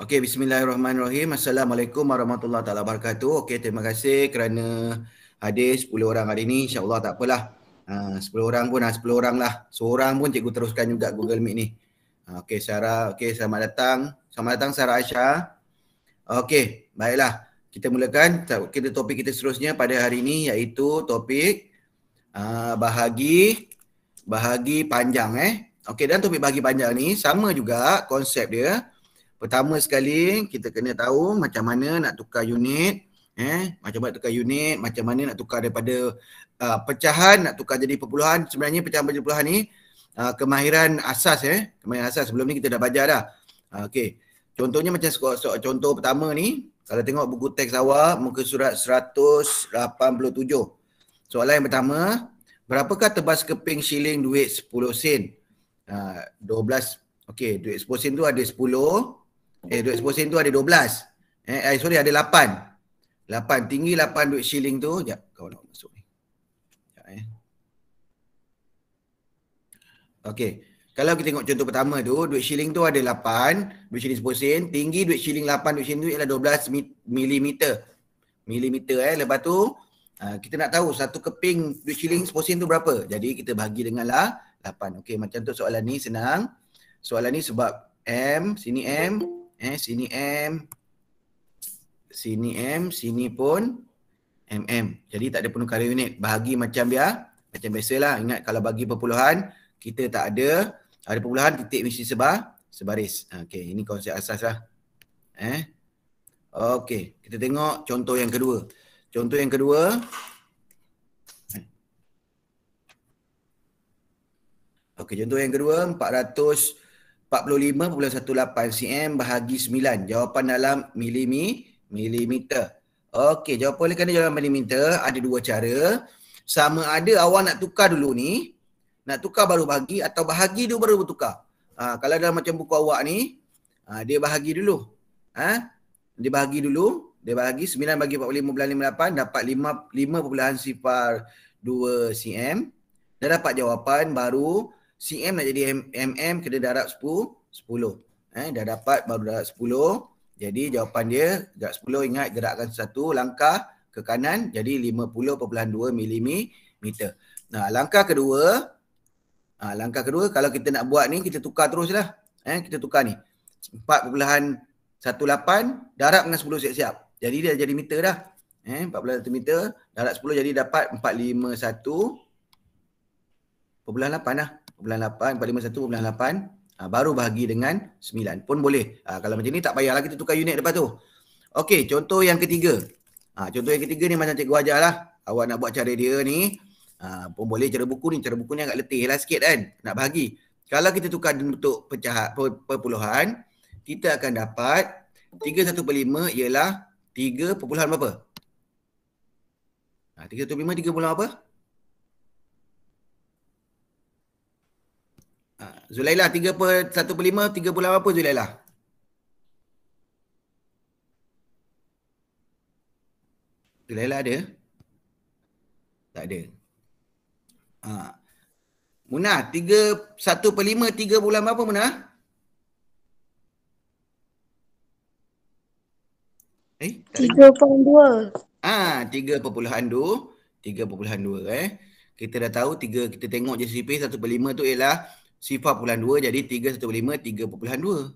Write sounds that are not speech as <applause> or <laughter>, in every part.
Okey, bismillahirrahmanirrahim. Assalamualaikum warahmatullahi taala wabarakatuh. Okey, terima kasih kerana hadir 10 orang hari ini. Insya-Allah tak apalah. Ha, uh, 10 orang pun ha, uh, 10 orang lah. Seorang pun cikgu teruskan juga Google Meet ni. Uh, okey, Sarah. Okey, selamat datang. Selamat datang Sarah Aisyah. Okey, baiklah. Kita mulakan kita topik kita seterusnya pada hari ini iaitu topik uh, bahagi bahagi panjang eh. Okey, dan topik bahagi panjang ni sama juga konsep dia. Pertama sekali kita kena tahu macam mana nak tukar unit eh macam mana nak tukar unit macam mana nak tukar daripada uh, pecahan nak tukar jadi perpuluhan sebenarnya pecahan menjadi perpuluhan ni uh, kemahiran asas eh kemahiran asas sebelum ni kita dah belajar dah uh, okey contohnya macam contoh pertama ni kalau tengok buku teks awal muka surat 187 soalan yang pertama berapakah tebas keping shilling duit 10 sen uh, 12 okey duit 10 sen tu ada 10 Eh duit sepuluh tu ada dua belas. Eh, eh sorry ada lapan. Lapan tinggi lapan duit shilling tu. Sekejap kau nak masuk ni. Sekejap eh. Okay. Kalau kita tengok contoh pertama tu, duit shilling tu ada 8, duit shilling 10 sen, tinggi duit shilling 8, duit shilling tu ialah 12 milimeter, milimeter eh. Lepas tu, ha, kita nak tahu satu keping duit shilling 10 sen tu berapa. Jadi kita bahagi dengan lah 8. Okay, macam tu soalan ni senang. Soalan ni sebab M, sini M, Eh, sini M. Sini M. Sini pun MM. Jadi tak ada penuh karya unit. Bahagi macam biar. Macam biasalah. Ingat kalau bagi perpuluhan, kita tak ada. Ada perpuluhan, titik mesti sebar. Sebaris. Ah, okey, ini konsep asas lah. Eh? Okey, kita tengok contoh yang kedua. Contoh yang kedua. Okey, contoh yang kedua, 400 45.18 cm bahagi 9. Jawapan dalam milimi, milimeter. Okey, jawapan oleh kerana dalam milimeter ada dua cara. Sama ada awak nak tukar dulu ni, nak tukar baru bahagi atau bahagi dulu baru bertukar. Ha, kalau dalam macam buku awak ni, ha, dia bahagi dulu. Ha? Dia bahagi dulu, dia bahagi 9 bagi 45.58 dapat 5, 5 sifar 2 cm. Dah dapat jawapan baru CM nak jadi MM kena darab 10 10 eh dah dapat baru darab 10 jadi jawapan dia darab 10 ingat gerakkan satu langkah ke kanan jadi 50.2 mm nah langkah kedua ah langkah kedua kalau kita nak buat ni kita tukar teruslah eh kita tukar ni 4.18 darab dengan 10 siap-siap jadi dia jadi meter dah eh 4.1 meter darab 10 jadi dapat 451 8 lah bulan 8, 451 bulan 8 Ha, ah, baru bahagi dengan 9 pun boleh. Ha, kalau macam ni tak payah payahlah kita tukar unit lepas tu. Okey, contoh yang ketiga. Ha, contoh yang ketiga ni macam cikgu ajar lah. Awak nak buat cara dia ni. Ha, pun boleh cara buku ni. Cara buku ni agak letih lah sikit kan. Nak bahagi. Kalau kita tukar untuk pecah, per, perpuluhan, kita akan dapat 3.1 per 5 ialah 3 perpuluhan berapa? Ha, 3.1 per 5, 3 perpuluhan apa? Zulailah 3 per 1 per 5, 3 bulan apa Zulailah? Zulailah ada? Tak ada. Ha. Munah, 3, 1 per 5, 3 bulan apa Munah? Eh, 3.2. Ah, 3.2. 3.2 eh. Kita dah tahu 3 kita tengok je CP 1 per 5 tu ialah sifar puluhan dua jadi tiga tiga satu lima 3.15 dua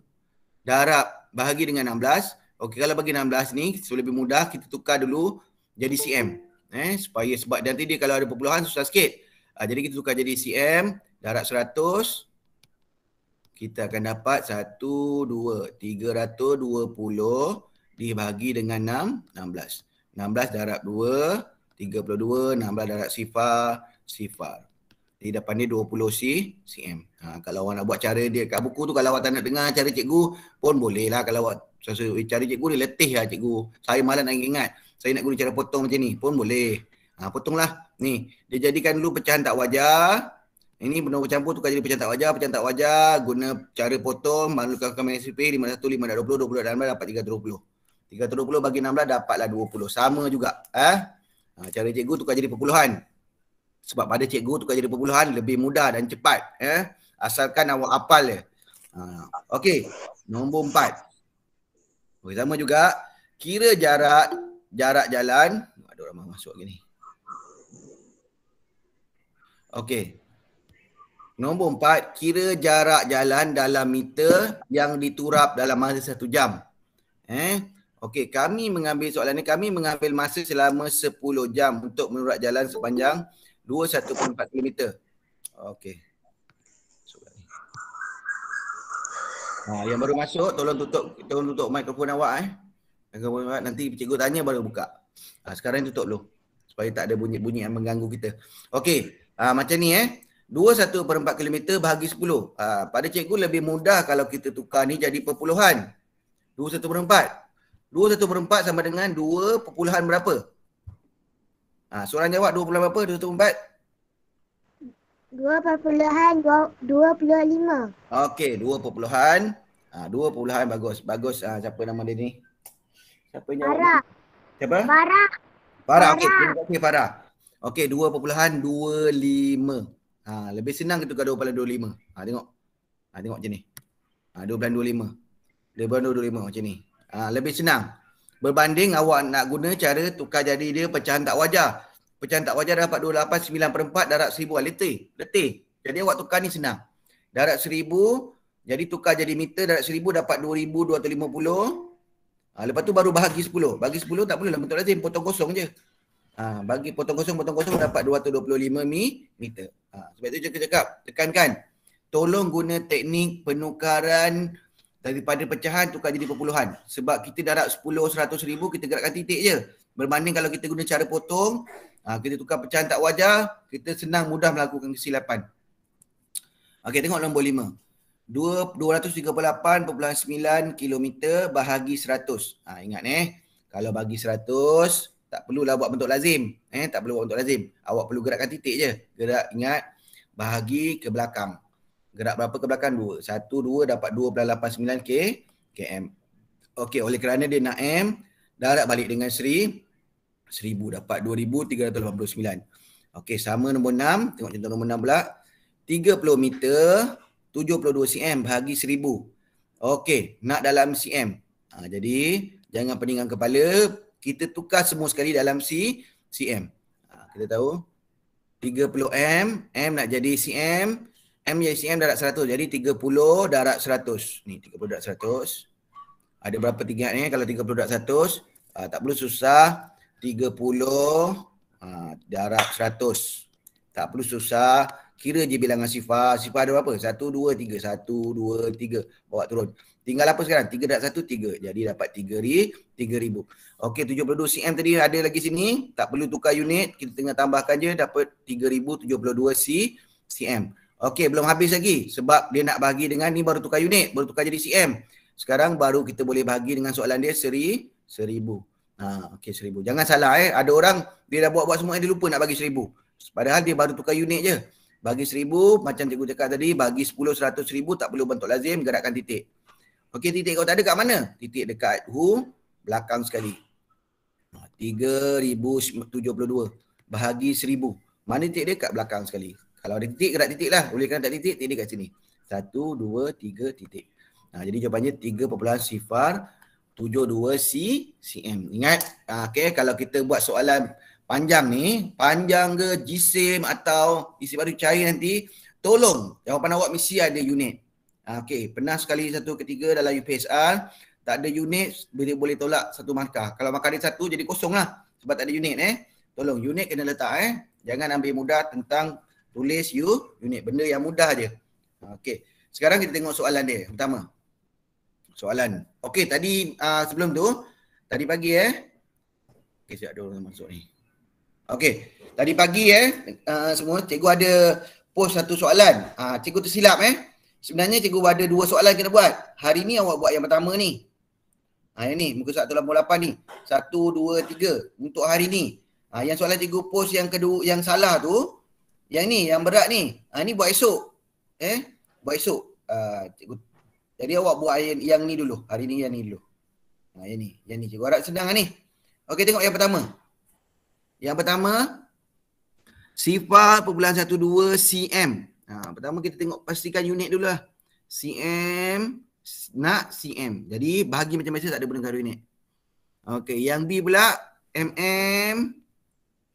darab bahagi dengan enam belas. okey kalau bagi enam belas ni lebih mudah kita tukar dulu jadi cm eh supaya sebab nanti dia kalau ada perpuluhan susah sikit ha, jadi kita tukar jadi cm darab seratus kita akan dapat satu dua tiga ratus dua puluh dibahagi dengan enam enam belas enam belas darab dua tiga puluh dua enam belas darab sifar, sifar. di depan ni puluh si CM. Ha, kalau awak nak buat cara dia kat buku tu, kalau awak tak nak dengar cara cikgu pun boleh lah. Kalau awak rasa cara cikgu dia letih lah cikgu. Saya malas nak ingat. Saya nak guna cara potong macam ni pun boleh. Ha, potonglah. Ni, dia jadikan dulu pecahan tak wajar. Ini benda bercampur tukar jadi pecahan tak wajar. Pecahan tak wajar guna cara potong. Manulukan kamera SPP 51, 520, 20, 18, dapat 320. 320 bagi 16 dapatlah 20. Sama juga. Eh? Ha, cara cikgu tukar jadi perpuluhan. Sebab pada cikgu tukar jadi perpuluhan lebih mudah dan cepat. Eh? Ya? Asalkan awak apal dia. Ha. Okey, nombor empat. Okay, sama juga, kira jarak jarak jalan. Ada orang masuk lagi ni. Okey. Nombor empat, kira jarak jalan dalam meter yang diturap dalam masa satu jam. Eh, Okey, kami mengambil soalan ni, kami mengambil masa selama 10 jam untuk menurut jalan sepanjang 2.14 km. Okey. Ha, yang baru masuk tolong tutup tolong tutup mikrofon awak eh. Nanti cikgu tanya baru buka. Ha, sekarang tutup dulu. Supaya tak ada bunyi-bunyi yang mengganggu kita. Okey. Ha, macam ni eh. 2 satu per 4 km bahagi 10. Ha, pada cikgu lebih mudah kalau kita tukar ni jadi perpuluhan. 2 satu per 4. 2 satu per 4 sama dengan 2 perpuluhan berapa? Ha, soalan jawab 2 perpuluhan berapa? 2 satu per 4? 2.25. Okey, 2 perpuluhan. Ah, ha, 2 bagus. Bagus ha, siapa nama dia ni? Siapa nama? Para. Siapa? Para. Para, okey. Terima kasih Para. Okey, 2 perpuluhan 25. Ha, lebih senang kita tukar 2 pala 25. Ha, tengok. Ha, tengok macam ni. Ha, 2 pala 25. 2 pala 25 macam ni. Ha, lebih senang. Berbanding awak nak guna cara tukar jadi dia pecahan tak wajar. Pecahan tak wajar dapat 28, 94, darab seribu 1000 lah, letih. Letih. Jadi awak tukar ni senang. Darab seribu, jadi tukar jadi meter, darab seribu dapat 2250. Ha, ah, lepas tu baru bahagi 10. Bagi 10 tak boleh. lah. Betul lazim, potong kosong je. Ha, bagi potong kosong, potong kosong dapat 225 mi meter. Ha, sebab tu cakap, cakap, tekankan. Tolong guna teknik penukaran daripada pecahan tukar jadi perpuluhan. Sebab kita darab 10, 100 ribu, kita gerakkan titik je. Berbanding kalau kita guna cara potong, ah, kita tukar pecahan tak wajar, kita senang mudah melakukan kesilapan. Okey, tengok nombor lima. 238.9 km bahagi 100. Ha, ah, ingat eh, kalau bagi 100, tak perlulah buat bentuk lazim. Eh, tak perlu buat bentuk lazim. Awak perlu gerakkan titik je. Gerak, ingat, bahagi ke belakang. Gerak berapa ke belakang? 2. 1, 2 dapat 2.89 km. Okey, oleh kerana dia nak M, darat balik dengan Sri, 1000 dapat 2389. Okey, sama nombor 6, tengok contoh nombor 6 pula. 30 meter 72 cm bahagi 1000. Okey, nak dalam cm. Ha, jadi jangan peningan kepala, kita tukar semua sekali dalam C, cm. Ha, kita tahu 30 m, m nak jadi cm, m jadi cm darat 100. Jadi 30 darat 100. Ni 30 darat 100. Ada berapa tingkat ni kalau 30 darab 100? Ha, tak perlu susah. 30 ha, darab 100. Tak perlu susah. Kira je bilangan sifar. Sifar ada berapa? 1, 2, 3. 1, 2, 3. Bawa turun. Tinggal apa sekarang? 3 darab 1, 3. Jadi dapat 3 ri, 3,000. Okey, 72 cm tadi ada lagi sini. Tak perlu tukar unit. Kita tengah tambahkan je. Dapat ribu 3,072 cm. Okey, belum habis lagi. Sebab dia nak bagi dengan ni baru tukar unit. Baru tukar jadi cm. Sekarang baru kita boleh bagi dengan soalan dia seri, seribu. Ha, okay, seribu. Jangan salah eh. Ada orang dia dah buat-buat semua yang eh, dia lupa nak bagi seribu. Padahal dia baru tukar unit je. Bagi seribu, macam cikgu cakap tadi, bagi sepuluh, seratus ribu, tak perlu bentuk lazim, gerakkan titik. Okey, titik kau tak ada kat mana? Titik dekat who? Belakang sekali. Ha, tiga ribu tujuh puluh dua Bahagi seribu Mana titik dia? Kat belakang sekali. Kalau ada titik, gerak titik lah. Boleh kena tak titik, titik dia kat sini. satu dua tiga titik. Nah, ha, jadi jawapannya 3 sifar 72 cm. Ingat, ah, okay, kalau kita buat soalan panjang ni, panjang ke jisim atau isi baru cair nanti, tolong jawapan awak mesti ada unit. Ah, okay, pernah sekali satu ketiga dalam UPSR, tak ada unit, boleh boleh tolak satu markah. Kalau markah dia satu, jadi kosong lah. Sebab tak ada unit eh. Tolong, unit kena letak eh. Jangan ambil mudah tentang tulis you, unit. Benda yang mudah je. Ah, okay, sekarang kita tengok soalan dia. Pertama, soalan. Okey, tadi uh, sebelum tu, tadi pagi eh. Okey, siap ada orang masuk ni. Okey, tadi pagi eh uh, semua cikgu ada post satu soalan. Ah uh, cikgu tersilap eh. Sebenarnya cikgu ada dua soalan kena buat. Hari ni awak buat yang pertama ni. Ah uh, yang ni muka surat 88 ni. 1 2 3 untuk hari ni. Ah uh, yang soalan cikgu post yang kedua yang salah tu yang ni yang berat ni. Ah uh, ni buat esok. Eh, buat esok. uh, cikgu jadi awak buat yang, yang ni dulu. Hari ni yang ni dulu. Ha, yang ni. Yang ni cikgu harap senang ni. Okey tengok yang pertama. Yang pertama. Sifar perbelahan 1-2 CM. Ha, pertama kita tengok pastikan unit dulu lah. CM nak CM. Jadi bahagi macam biasa tak ada benda karu unit. Okey yang B pula MM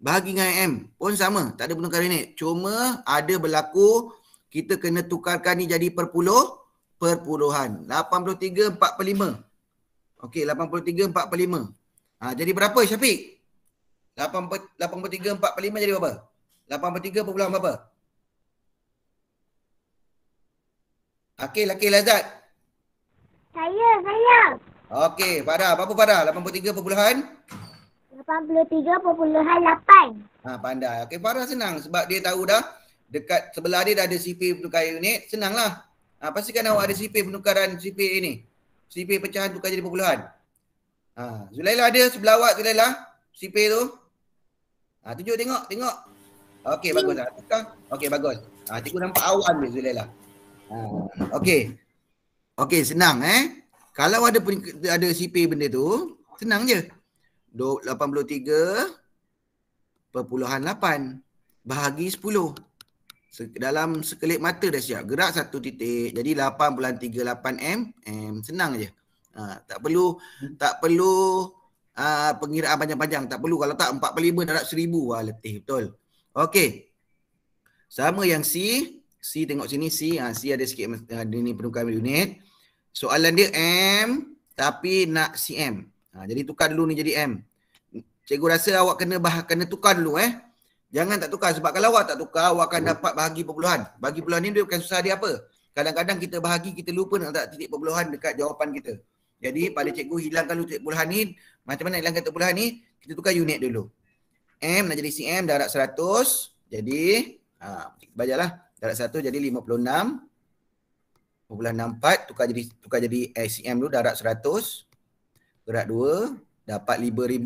bahagi dengan M pun sama. Tak ada benda karu unit. Cuma ada berlaku kita kena tukarkan ni jadi perpuluh perpuluhan. 8345. Okey 8345. 4 Ha jadi berapa Syafiq? 8345 jadi berapa? 83 perpuluhan berapa? Akil, Akil Azad. Saya, saya. Okey, Farah. Berapa Farah? 83 perpuluhan? 83 perpuluhan 8. Ha, pandai. Okey, Farah senang sebab dia tahu dah. Dekat sebelah dia dah ada CP untuk kaya unit. Senanglah. Ha, pastikan awak ada CP penukaran CP ini CP pecahan tukar jadi perpuluhan. Ha, ah, Zulailah ada sebelah awak Zulailah CP tu. Ha, tunjuk tengok, tengok. Okey bagus dah. Tukar. Okey bagus. Ha, cikgu nampak awan dia Zulailah. Ha, Okey. Okey senang eh. Kalau ada ada CP benda tu, senang je. 83 perpuluhan 8 bahagi 10 dalam sekelip mata dah siap gerak satu titik jadi 8.38 m m senang aje ha, tak perlu tak perlu ha, pengiraan panjang-panjang tak perlu kalau tak 45 darab 1000 wah letih betul okey sama yang C C tengok sini C ha, C ada sikit ada ni penukaran unit soalan dia m tapi nak CM ha, jadi tukar dulu ni jadi m cikgu rasa awak kena bah kena tukar dulu eh Jangan tak tukar sebab kalau awak tak tukar awak akan dapat bahagi perpuluhan. Bahagi perpuluhan ni dia bukan susah dia apa. Kadang-kadang kita bahagi kita lupa nak letak titik perpuluhan dekat jawapan kita. Jadi pada cikgu hilangkan titik perpuluhan ni. Macam mana hilangkan titik perpuluhan ni? Kita tukar unit dulu. M nak jadi CM darat 100. Jadi ha, bajalah darab 1 jadi 56. 0.64 tukar jadi tukar jadi ACM dulu darat 100. Darab 2 dapat 5000.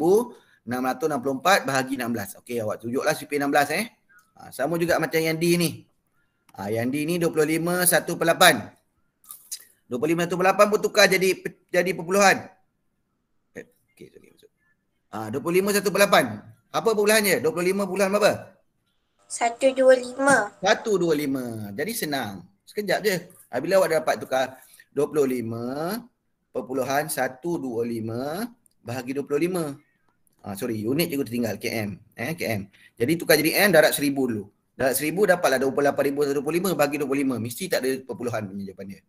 664 bahagi 16. Okey awak tujuklah CP 16 eh. Ha, sama juga macam yang D ni. Ha, yang D ni 25 18. 25 pun tukar jadi jadi perpuluhan. Okey okey masuk. Ah 25 18. Apa perpuluhannya? 25 perpuluhan berapa? 125. 125. Jadi senang. Sekejap je. Ha, bila awak dapat tukar 25 perpuluhan 125 bahagi 25. Ah uh, sorry, unit cikgu tertinggal KM, eh KM. Jadi tukar jadi N darat 1000 dulu. Darat 1000 dapatlah 28125 bagi 25. Mesti tak ada perpuluhan punya jawapan dia.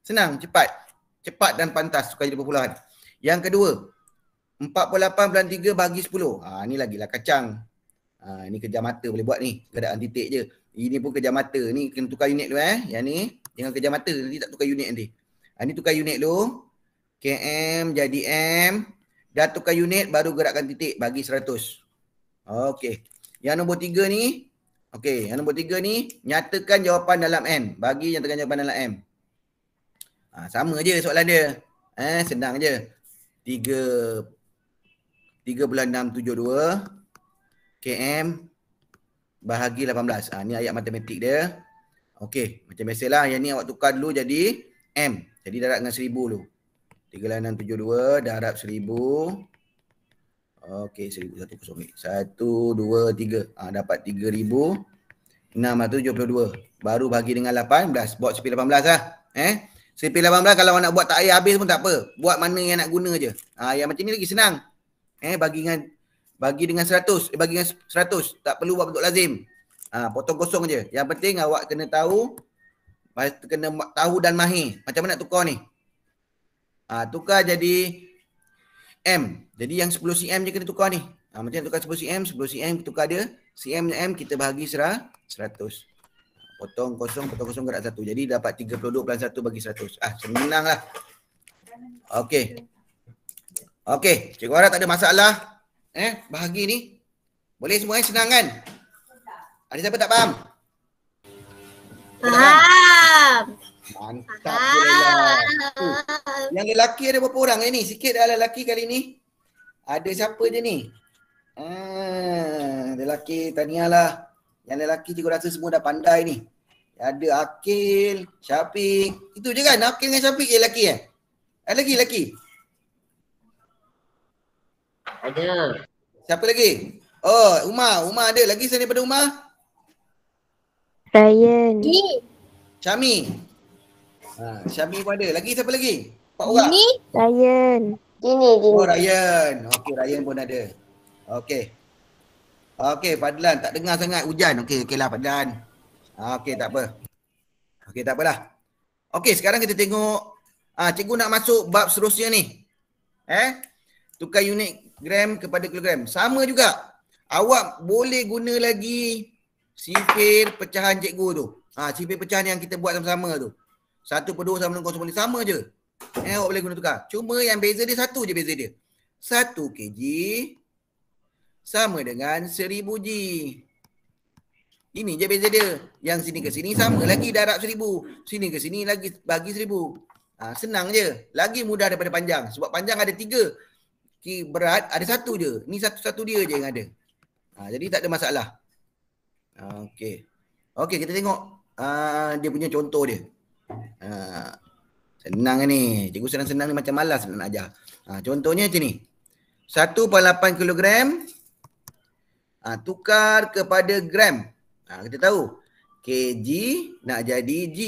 Senang, cepat. Cepat dan pantas tukar jadi perpuluhan. Yang kedua, 48.3 bagi 10. Ha, ah, lagi lah kacang. Ha, ah, ini kerja mata boleh buat ni. Keadaan titik je. Ini pun kerja mata. Ni kena tukar unit dulu eh. Yang ni Jangan kerja mata. Nanti tak tukar unit nanti. Ini ah, tukar unit dulu. KM jadi M jatuhkan unit baru gerakkan titik bagi 100. Okey. Yang nombor tiga ni, okey, yang nombor tiga ni nyatakan jawapan dalam n Bagi nyatakan jawapan dalam M. Ha, sama je soalan dia. Eh, senang je. tujuh dua km bahagi 18. Ha, ni ayat matematik dia. Okey, macam biasalah yang ni awak tukar dulu jadi M. Jadi darat dengan seribu dulu. 3672 darab 1000 okey 1100 sorry 1 2 3 ah ha, dapat 3672 baru bagi dengan 18 buat CP 18 lah eh CP 18 kalau nak buat tak air habis pun tak apa buat mana yang nak guna je ah yang macam ni lagi senang eh bagi dengan bagi dengan 100 eh, bagi dengan 100 tak perlu buat bentuk lazim ah ha, potong kosong je yang penting awak kena tahu kena tahu dan mahir macam mana nak tukar ni Ha, tukar jadi M. Jadi yang 10 cm je kena tukar ni. Ha, macam tukar 10 cm, 10 cm kita tukar dia. Cm dengan M kita bahagi serah 100. Potong kosong, potong kosong gerak satu. Jadi dapat 32.1 bagi 100. Ah ha, senang lah. Okay, okay. cikgu harap tak ada masalah. Eh, bahagi ni. Boleh semua eh? senang kan? Ada siapa tak faham? Faham. Tak faham? Mantap uh, Yang lelaki ada berapa orang eh, ni? Sikit dah lelaki kali ni. Ada siapa je ni? Ah, lelaki tahniah lah. Yang lelaki cikgu rasa semua dah pandai ni. Ada Akil, Syafiq. Itu je kan? Akil dengan Syafiq je lelaki eh? Ada eh, lagi lelaki? Ada. Siapa lagi? Oh, Umar. Umar ada. Lagi sana daripada Umar? Saya Syami. Ha, Syamil pun ada. Lagi siapa lagi? Empat orang. Ini Ryan. Ini Oh Ryan. Okey Ryan pun ada. Okey. Okey Padlan tak dengar sangat hujan. Okey okeylah Padlan. Okey tak apa. Okey tak apalah. Okey sekarang kita tengok ah ha, cikgu nak masuk bab seterusnya ni. Eh? Tukar unit gram kepada kilogram. Sama juga. Awak boleh guna lagi sifir pecahan cikgu tu. Ah ha, sifir pecahan yang kita buat sama-sama tu. Satu per dua sama dengan 0 per sama je. Eh, awak boleh guna tukar. Cuma yang beza dia satu je beza dia. Satu kg sama dengan seribu g. Ini je beza dia. Yang sini ke sini sama lagi darab seribu. Sini ke sini lagi bagi seribu. Ha, senang je. Lagi mudah daripada panjang. Sebab panjang ada 3. Berat ada satu je. Ni satu-satu dia je yang ada. Ha, jadi tak ada masalah. Ha, okay. Okay, kita tengok uh, dia punya contoh dia. Ha, senang ni. Cikgu senang-senang ni macam malas nak ajar. Ha, contohnya macam ni. 1.8 kilogram ha, tukar kepada gram. Ha, kita tahu kg nak jadi g.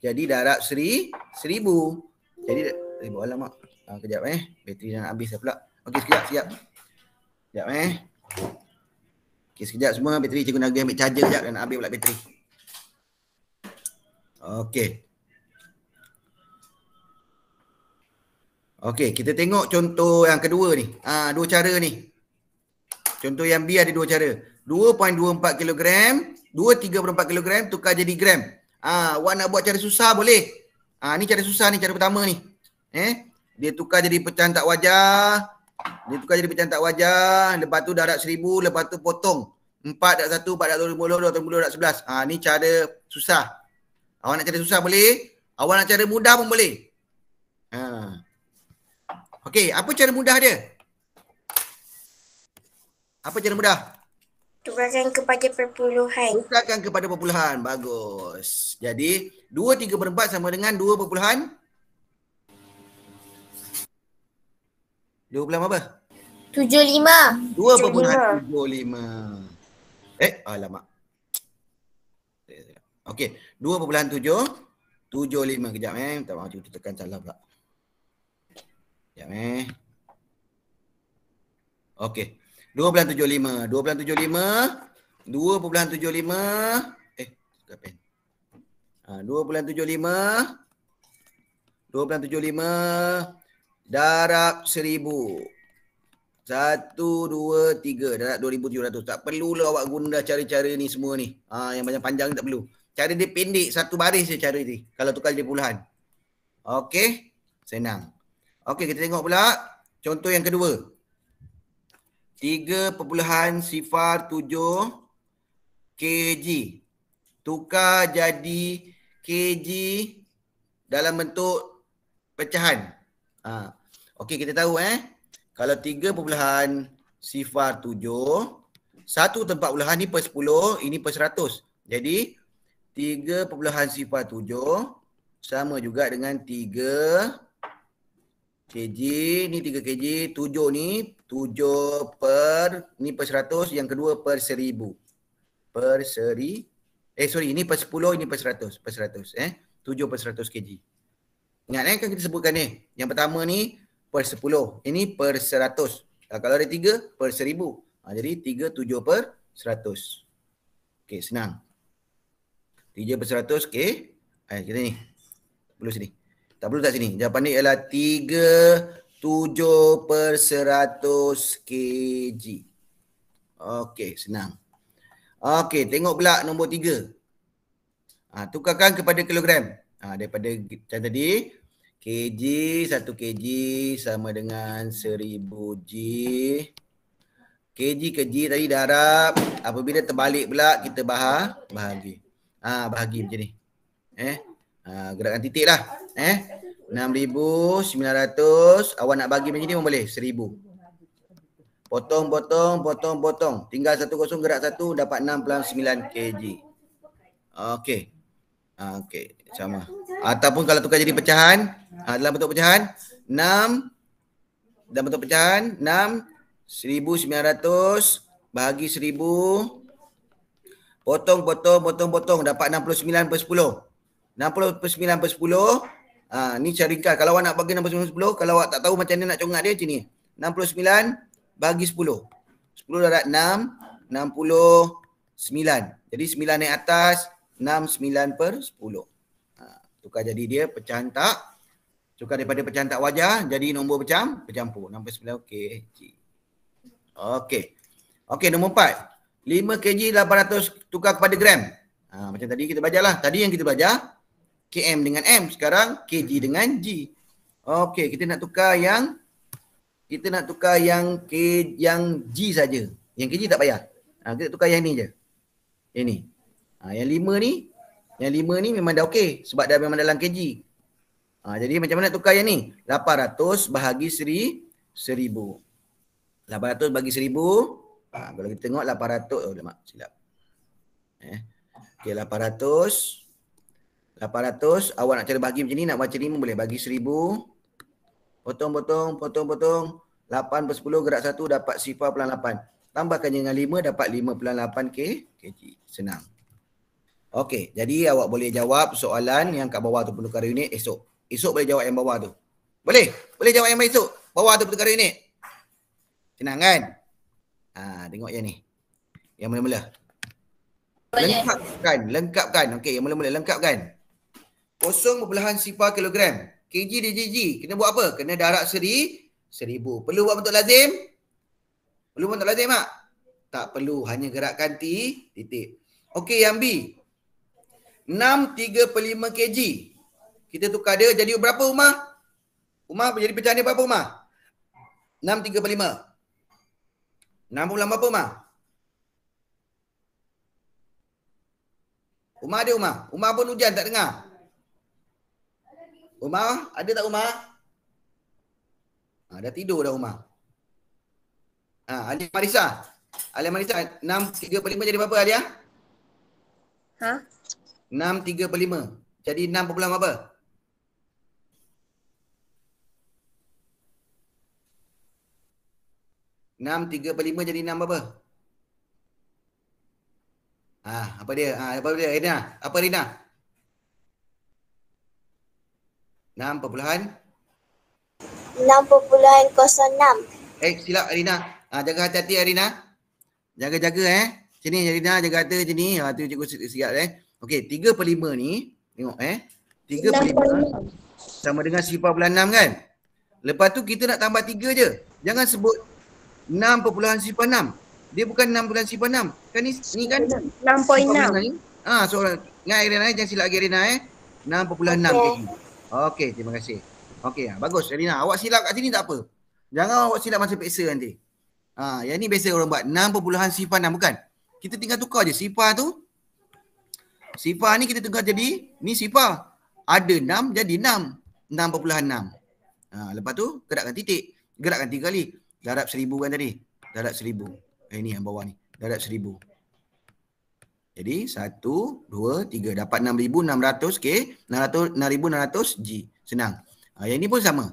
Jadi darab seri, seribu. Jadi, eh, buat alamak. Ha, kejap eh. Bateri nak habis dah pula. Okey, sekejap, sekejap. Sekejap eh. Okey, sekejap semua. Bateri cikgu nak ambil charger sekejap. Dan nak habis pula bateri. Okey. Okey, kita tengok contoh yang kedua ni. Ha, dua cara ni. Contoh yang B ada dua cara. 2.24 kilogram, 2.34 kilogram tukar jadi gram. ha, awak nak buat cara susah boleh. Ah, ha, ni cara susah ni, cara pertama ni. Eh, dia tukar jadi pecahan tak wajar. Dia tukar jadi pecahan tak wajar. Lepas tu darat 1000, lepas tu potong. 4 dak 1, 4 dua, 20, dua dak 11. Ah, ha, ni cara susah. Awak nak cara susah boleh. Awak nak cara mudah pun boleh. Ha. Okey, apa cara mudah dia? Apa cara mudah? Tukarkan kepada perpuluhan. Tukarkan kepada perpuluhan. Bagus. Jadi, 2, 3 per 4 sama dengan 2 perpuluhan. 2 perpuluhan apa? 75. 2 perpuluhan 75. Eh, alamak. Okey, 2 perpuluhan 7. 75 kejap eh. Tak maaf, kita tekan salah pula. Sekejap eh. Okey. 2.75. 2.75. 2.75. Eh, tak pen. Ha, 2.75. 2.75. Darab seribu satu dua tiga, Darab dua ribu tujuh ratus Tak perlulah awak guna cara-cara ni semua ni. Ha, yang banyak panjang ni tak perlu. Cara dia pendek. Satu baris je cara ni. Kalau tukar jadi puluhan. Okey. Senang. Okey kita tengok pula contoh yang kedua. 3. sifar 7 kg. Tukar jadi kg dalam bentuk pecahan. Ha. Okey kita tahu eh. Kalau 3. sifar 7. Satu tempat puluhan ni per 10. Ini per 100. Jadi 3. sifar 7 sama juga dengan KG ni 3 KG 7 ni 7 per ni per 100, yang kedua per 1000. Per seri eh sorry ini per 10, ini per 100, eh. per 100 eh. 7 per 100 KG Ingat eh kan kita sebutkan ni. Eh? Yang pertama ni per 10, ini per 100. kalau ada 3 per 1000. Ha, jadi 3 7 per 100. Okey, senang. 3 per 100 K. Okay. Eh, kita ni. Perlu sini. Tak perlu tak sini. Jawapan ni ialah 37 per 100 kg. Okey, senang. Okey, tengok pula nombor 3. Ha, tukarkan kepada kilogram. Ha, daripada macam tadi, kg, 1 kg sama dengan 1000 g. Kg ke g tadi dah harap. Apabila terbalik pula, kita bahar, bahagi. Ha, bahagi macam ni. Eh, ha, gerakan titik lah. Eh? 6,900. Awak nak bagi macam ni pun boleh. 1,000. Potong, potong, potong, potong. Tinggal satu kosong gerak satu, dapat 6,9 kg. Okey. Ah, okey. Sama. Ataupun kalau tukar jadi pecahan. Ah, dalam bentuk pecahan. 6. Dalam bentuk pecahan. 6. 1900 bahagi 1000 potong potong potong potong dapat 69 per 10 69 per Ha, ni cara ringkas. Kalau awak nak bagi 69 10, kalau awak tak tahu macam mana nak congat dia, macam ni. 69 bagi 10. 10 darat 6, 69. Jadi 9 naik atas, 6, 9 per 10. Ha, tukar jadi dia pecahan tak. Tukar daripada pecahan tak wajar, jadi nombor pecam, pecampur. 6 per 9, okey. Okey. Okey, nombor 4. 5 kg 800 tukar kepada gram. Ha, macam tadi kita belajar lah. Tadi yang kita belajar, KM dengan M sekarang KG dengan G. Okey, kita nak tukar yang kita nak tukar yang K yang G saja. Yang KG tak payah. Ha, kita tukar yang ni je. Ini Ha, yang lima ni yang lima ni memang dah okey sebab dah memang dalam KG. Ha, jadi macam mana nak tukar yang ni? 800 bahagi seri, 1000. 800 bagi seribu. Ha, kalau kita tengok 800 oh silap. Eh. Okey 800 800 awak nak cara bagi macam ni nak macam ni boleh bagi 1000 potong-potong potong-potong 8 per 10 gerak 1 dapat sifar pelan 8 tambahkan dengan 5 dapat 5 pelan 8 k kg senang Okey, jadi awak boleh jawab soalan yang kat bawah tu pertukar unit esok. Esok boleh jawab yang bawah tu. Boleh? Boleh jawab yang esok? Bawah tu pertukar unit. Senang kan? Ha, tengok yang ni. Yang mula-mula. Lengkapkan, lengkapkan. Okey, yang mula-mula lengkapkan kosong 0.5 kilogram. Kg dia gg. Kena buat apa? Kena darat seri seribu Perlu buat bentuk lazim? Perlu bentuk lazim tak? Tak perlu. Hanya gerakkan T titik. Okey yang B. 6.35 kg. Kita tukar dia jadi berapa rumah? Rumah jadi pecahan dia berapa rumah? 6.35. 6 bulan berapa Umar? Umar ada Umar? Umar pun hujan tak dengar? Umar, ada tak Umar? Ha, ah, dah tidur dah Umar. Ha, ah, Alia Marisa. Alia Marisa, 6, 3 per 5 jadi berapa Alia? Ha? 6, 3 per 5. Jadi 6 per apa? Enam, tiga, per lima jadi enam apa? Ah, apa dia? Ah, apa dia? Rina. Apa Rina? 6 perpuluhan 6 perpuluhan 06 Eh silap Arina ha, Jaga hati-hati Arina Jaga-jaga eh Macam Arina jaga hati macam ni ha, ah, Tu cikgu sigap eh Okey 3 per 5 ni Tengok eh 3 per 5 Sama dengan 4 perpuluhan 6 kan Lepas tu kita nak tambah 3 je Jangan sebut 6 perpuluhan 4 per 6 Dia bukan 6 perpuluhan 4 per 6 Kan ni, ni kan 6.6 Ah, soalan. so, Arina eh, jangan silap lagi Arina eh. 6.6 okay. Okey, terima kasih. Okey, ah, bagus Rina. Awak silap kat sini tak apa. Jangan awak silap macam peksa nanti. Ha, yang ni biasa orang buat. 6 perpuluhan sifar 6 bukan. Kita tinggal tukar je sifar tu. Sifar ni kita tukar jadi ni sifar. Ada 6 jadi 6. 6 perpuluhan 6. Ha, ah, lepas tu gerakkan titik. Gerakkan 3 kali. Darab seribu kan tadi. Darab seribu. Eh, ni yang bawah ni. Darab seribu. Jadi 1, 2, 3 dapat 6,600 K, 6,600 G. Senang. Ha, yang ini pun sama.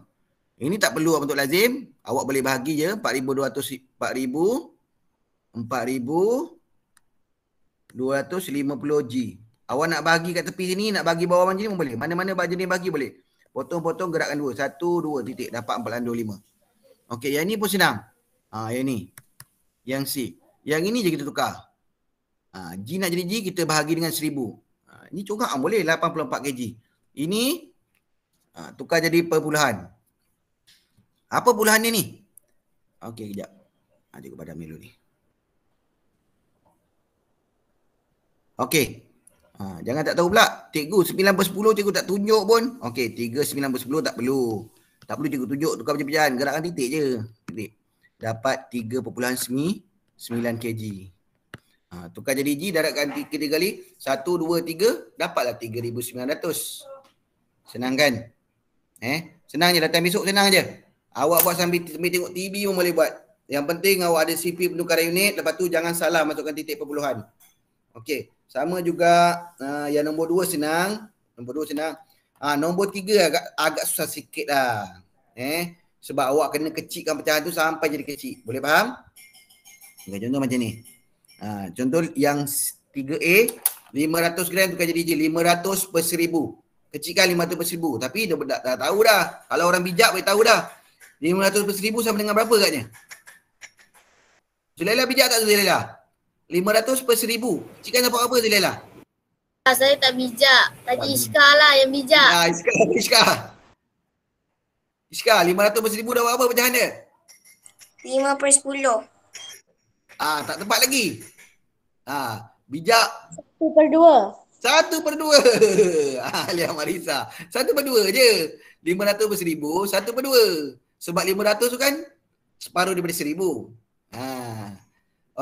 Ini tak perlu untuk lazim. Awak boleh bahagi je 4,200, 4,000, 4,250 G. Awak nak bagi kat tepi sini, nak bagi bawah macam ni pun boleh. Mana-mana baju ni bagi boleh. Potong-potong gerakkan dua. Satu, dua titik. Dapat empat lima. Okey, yang ni pun senang. Ha, yang ni. Yang C. Yang ini je kita tukar. Ha, G nak jadi G, kita bahagi dengan seribu. Ha, ini cukup ha, ah, boleh 84 lah, kg. Ini ha, tukar jadi perpuluhan. Apa puluhan ni ni? Okey, kejap. Ha, kepada padam dulu ni. Okey. Ha, jangan tak tahu pula. Cikgu 9 per 10 cikgu tak tunjuk pun. Okey, 3 9 per 10 tak perlu. Tak perlu cikgu tunjuk. Tukar macam-macam. Gerakkan titik je. Titik. Dapat 3.9 kg. Ha, tukar jadi G, darat ganti tiga kali. Satu, dua, tiga, dapatlah tiga ribu sembilan ratus. Senang kan? Eh? Senang je, datang besok senang je. Awak buat sambil, sambil tengok TV pun boleh buat. Yang penting awak ada CP penukaran unit, lepas tu jangan salah masukkan titik perpuluhan. Okey, sama juga uh, yang nombor dua senang. Nombor dua senang. Ha, nombor tiga agak, agak susah sikit lah. Eh? Sebab awak kena kecilkan pecahan tu sampai jadi kecil. Boleh faham? Okay, contoh macam ni. Ha, contoh yang 3A, 500 gram tukar jadi je, 500 per seribu. Kecikan 500 per seribu. Tapi dia dah, dah tahu dah. Kalau orang bijak boleh tahu dah. 500 per seribu sama dengan berapa katnya? Zulailah bijak tak Zulailah? 500 per seribu. Cikkan dapat apa Zulailah? Ah, saya tak bijak. Tadi Iskar lah yang bijak. Ya, <laughs> Iskar. Iskar. Iskar, 500 per seribu dah buat apa pecahan dia? 5 per 10. Ah, tak tepat lagi. Ha, bijak. Satu per dua. Satu per dua. <laughs> Alia Marisa. Satu per dua je. Lima ratus per seribu, satu per dua. Sebab lima ratus tu kan separuh daripada seribu. Ha.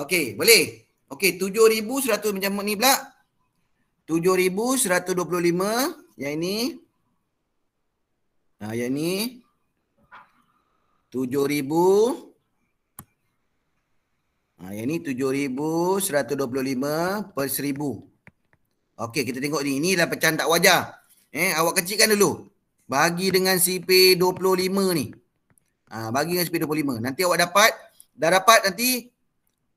Okey, boleh? Okey, tujuh ribu seratus macam ni pula. Tujuh ribu seratus dua puluh lima. Yang ini. Ha, yang ini. Tujuh ribu. Ha, yang ni 7,125 per seribu. Okey, kita tengok ni. Inilah pecahan tak wajar. Eh, awak kecilkan dulu. Bagi dengan CP25 ni. Ha, bagi dengan CP25. Nanti awak dapat. Dah dapat nanti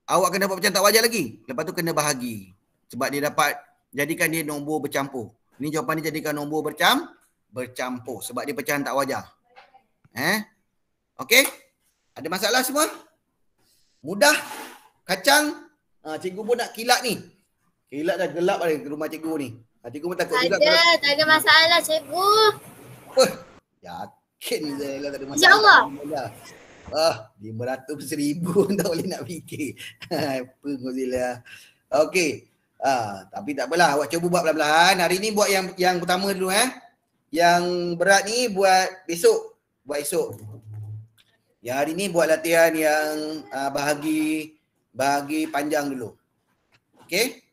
awak kena dapat pecahan tak wajar lagi. Lepas tu kena bahagi. Sebab dia dapat jadikan dia nombor bercampur. Ini jawapan dia jadikan nombor bercam, bercampur. Sebab dia pecahan tak wajar. Eh? Okey? Ada masalah semua? Mudah? Mudah? kacang ha, cikgu pun nak kilat ni kilat dah gelap ada di rumah cikgu ni ha, cikgu pun takut tak juga ada, kalau... tak ada masalah cikgu Wah, yakin saya kalau tak ada ya masalah insyaAllah Ah, lima ratus seribu <laughs> tak boleh nak fikir. <laughs> Apa Godzilla? Okey. Ah, tapi tak apalah. Awak cuba buat perlahan-lahan. Hari ni buat yang yang pertama dulu eh. Yang berat ni buat besok. Buat esok. Yang hari ni buat latihan yang ah, bahagi bagi panjang dulu. Okey.